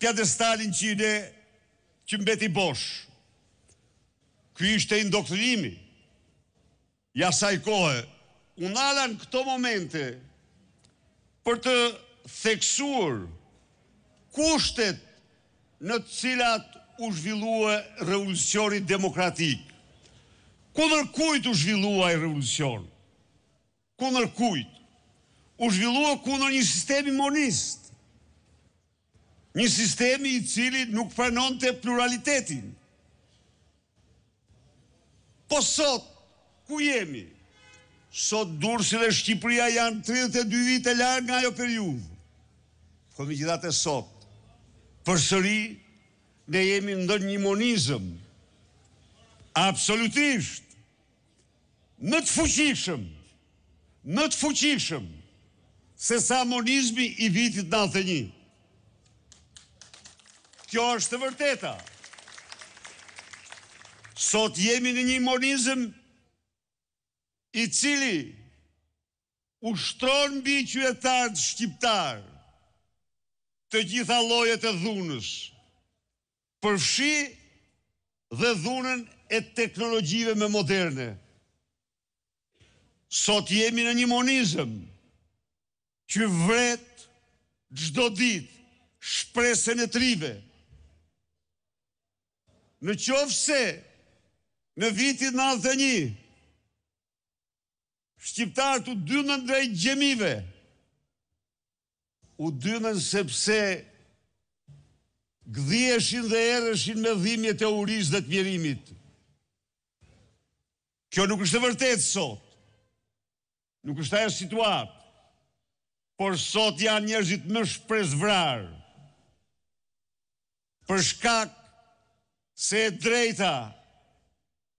pjatë Stalin që i ne që mbeti bosh. Kë i shte indoktrinimi. Ja sa i kohë, unë alan këto momente për të theksur kushtet në të cilat u zhvillua revolucionit demokratik. Këndër kujt u zhvillua e revolucion? Këndër kujt? U zhvillua këndër një sistemi monist një sistemi i cili nuk pranon të pluralitetin. Po sot, ku jemi? Sot Durësi dhe Shqipëria janë 32 vite larë nga jo për juvë. Po me gjithat e sot, për sëri, ne jemi ndër një monizëm, absolutisht, më të fuqishëm, më të fuqishëm, se sa monizmi i vitit 91. Kjo është të vërteta. Sot jemi në një monizm i cili u shtron bi qytetarët shqiptar të gjitha llojet e dhunës. Përfshi dhe dhunën e teknologjive më moderne. Sot jemi në një monizëm që vret gjdo dit shpresën e tribe në qofë se në vitit në altë një, shqiptarë të dynën drejt gjemive, u dynën sepse gdhieshin dhe ereshin me dhimjet e uris dhe të mjerimit. Kjo nuk është e vërtet sot, nuk është e situat, por sot janë njerëzit më shpres vrar për shkak ser é direita.